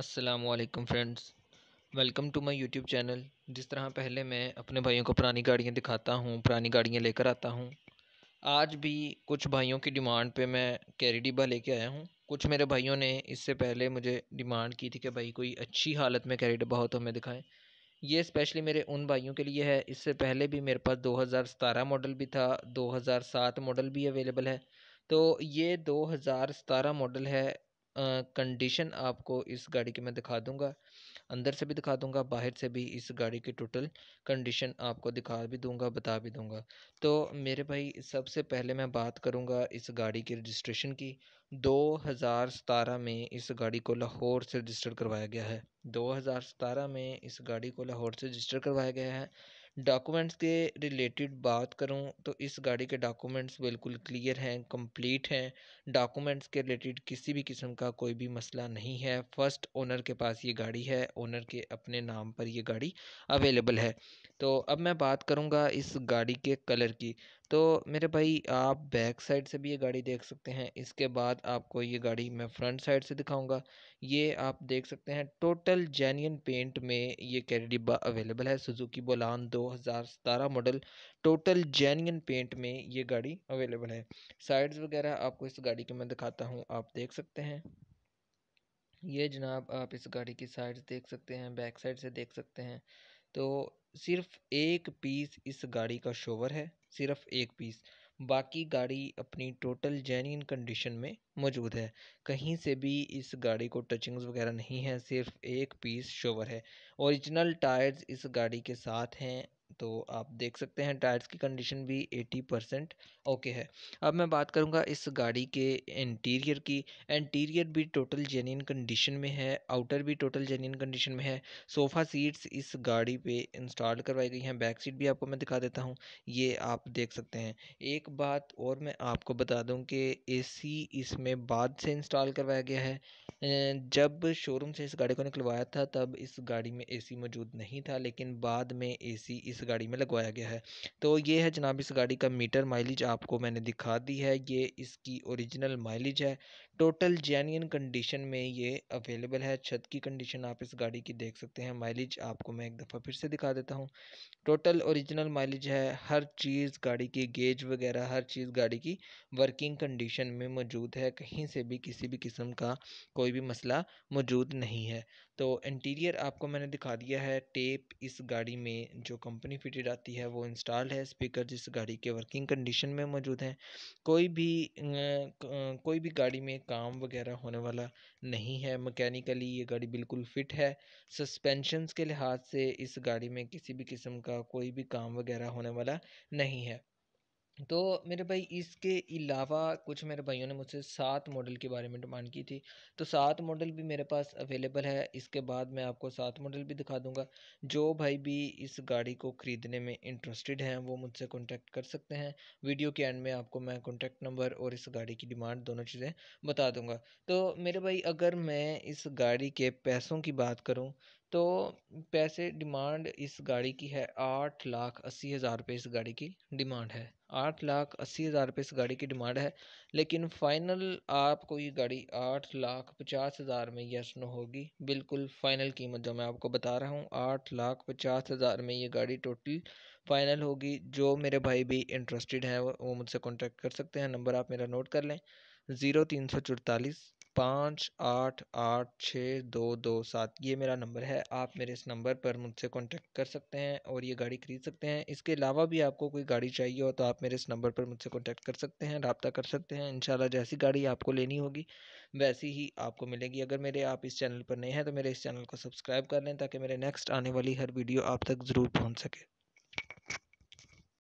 Aslam friends welcome to my YouTube channel जिस तरह पहले मैं अपने भाइयों को पुरानी गाड़ियाँ दिखाता हूँ पुरानी गाड़ियाँ लेकर आता हूँ आज भी कुछ भाइयों की डिमांड पे मैं कैरी डिब्बा लेके आया हूँ कुछ मेरे भाइयों ने इससे पहले मुझे डिमांड की थी कि भाई कोई अच्छी हालत में कैरी डिब्बा हो तो हमें दिखाएं ये स्पेशली मेरे उन भाइयों के लिए है इससे पहले भी मेरे पास दो मॉडल भी था दो मॉडल भी अवेलेबल है तो ये दो मॉडल है कंडीशन आपको इस गाड़ी की मैं दिखा दूंगा अंदर से भी दिखा दूंगा बाहर से भी इस गाड़ी की टोटल कंडीशन आपको दिखा भी दूंगा बता भी दूंगा तो मेरे भाई सबसे पहले मैं बात करूंगा इस गाड़ी की रजिस्ट्रेशन की 2017 में इस गाड़ी को लाहौर से रजिस्टर करवाया गया है दो में इस गाड़ी को लाहौर से रजिस्टर करवाया गया है डॉक्यूमेंट्स के रिलेटेड बात करूँ तो इस गाड़ी के डॉक्यूमेंट्स बिल्कुल क्लियर हैं कंप्लीट हैं डॉक्यूमेंट्स के रिलेटेड किसी भी किस्म का कोई भी मसला नहीं है फर्स्ट ओनर के पास ये गाड़ी है ओनर के अपने नाम पर ये गाड़ी अवेलेबल है तो अब मैं बात करूँगा इस गाड़ी के कलर की तो मेरे भाई आप बैक साइड से भी ये गाड़ी देख सकते हैं इसके बाद आपको ये गाड़ी मैं फ्रंट साइड से दिखाऊंगा ये आप देख सकते हैं टोटल जेन्यन पेंट में ये कैरी डिब्बा अवेलेबल है Suzuki Bolan 2017 model total genuine paint में ये गाड़ी अवेलेबल है साइड्स वगैरह आपको इस गाड़ी के मैं दिखाता हूँ आप देख सकते हैं ये जनाब आप इस गाड़ी की साइड्स देख सकते हैं बैक साइड से देख सकते हैं तो सिर्फ एक पीस इस गाड़ी का शोवर है सिर्फ एक पीस बाकी गाड़ी अपनी टोटल जेन्यन कंडीशन में मौजूद है कहीं से भी इस गाड़ी को टचिंग्स वगैरह नहीं है सिर्फ एक पीस शोवर है ओरिजिनल टायर्स इस गाड़ी के साथ हैं तो आप देख सकते हैं टायर्स की कंडीशन भी 80 परसेंट ओके है अब मैं बात करूंगा इस गाड़ी के इंटीरियर की इंटीरियर भी टोटल जेन्यन कंडीशन में है आउटर भी टोटल जेन्यन कंडीशन में है सोफ़ा सीट्स इस गाड़ी पे इंस्टॉल करवाई गई हैं बैक सीट भी आपको मैं दिखा देता हूँ ये आप देख सकते हैं एक बात और मैं आपको बता दूँ कि ए इसमें बाद से इंस्टॉल करवाया गया है जब शोरूम से इस गाड़ी को निकलवाया था तब इस गाड़ी में एसी मौजूद नहीं था लेकिन बाद में एसी इस गाड़ी में लगवाया गया है तो ये है जनाब इस गाड़ी का मीटर माइलेज आपको मैंने दिखा दी है ये इसकी ओरिजिनल माइलेज है टोटल जेन्यन कंडीशन में ये अवेलेबल है छत की कंडीशन आप इस गाड़ी की देख सकते हैं माइलेज आपको मैं एक दफ़ा फिर से दिखा देता हूँ टोटल ओरिजिनल माइलेज है हर चीज़ गाड़ी की गेज वगैरह हर चीज़ गाड़ी की वर्किंग कंडीशन में मौजूद है कहीं से भी किसी भी किस्म का कोई भी मसला मौजूद नहीं है तो इंटीरियर आपको मैंने दिखा दिया है टेप इस गाड़ी में जो कंपनी फिटेड आती है वो इंस्टॉल है स्पीकर जिस गाड़ी के वर्किंग कंडीशन में मौजूद हैं कोई भी कोई भी गाड़ी में काम वगैरह होने वाला नहीं है मैकेनिकली ये गाड़ी बिल्कुल फिट है सस्पेंशंस के लिहाज से इस गाड़ी में किसी भी किस्म का कोई भी काम वगैरह होने वाला नहीं है तो मेरे भाई इसके अलावा कुछ मेरे भाइयों ने मुझसे सात मॉडल के बारे में डिमांड की थी तो सात मॉडल भी मेरे पास अवेलेबल है इसके बाद मैं आपको सात मॉडल भी दिखा दूंगा जो भाई भी इस गाड़ी को ख़रीदने में इंटरेस्टेड हैं वो मुझसे कांटेक्ट कर सकते हैं वीडियो के एंड में आपको मैं कॉन्टैक्ट नंबर और इस गाड़ी की डिमांड दोनों चीज़ें बता दूँगा तो मेरे भाई अगर मैं इस गाड़ी के पैसों की बात करूँ तो पैसे डिमांड इस गाड़ी की है आठ लाख अस्सी हज़ार रुपये इस गाड़ी की डिमांड है आठ लाख अस्सी हज़ार रुपये इस गाड़ी की डिमांड है लेकिन फ़ाइनल आपको ये गाड़ी आठ लाख पचास हज़ार में यस नो होगी बिल्कुल फ़ाइनल कीमत जो मैं आपको बता रहा हूँ आठ लाख पचास हज़ार में ये गाड़ी टोटल फ़ाइनल होगी जो मेरे भाई भी इंटरेस्टेड हैं वो मुझसे कॉन्टैक्ट कर सकते हैं नंबर आप मेरा नोट कर लें ज़ीरो तीन सौ चौतालीस पाँच आठ आठ छः दो दो सात ये मेरा नंबर है आप मेरे इस नंबर पर मुझसे कांटेक्ट कर सकते हैं और ये गाड़ी खरीद सकते हैं इसके अलावा भी आपको कोई गाड़ी चाहिए हो तो आप मेरे इस नंबर पर मुझसे कांटेक्ट कर सकते हैं रबता कर सकते हैं इंशाल्लाह जैसी गाड़ी आपको लेनी होगी वैसी ही आपको मिलेगी अगर मेरे आप इस चैनल पर नए हैं तो मेरे इस चैनल को सब्सक्राइब कर लें ताकि मेरे नेक्स्ट आने वाली हर वीडियो आप तक ज़रूर पहुँच सके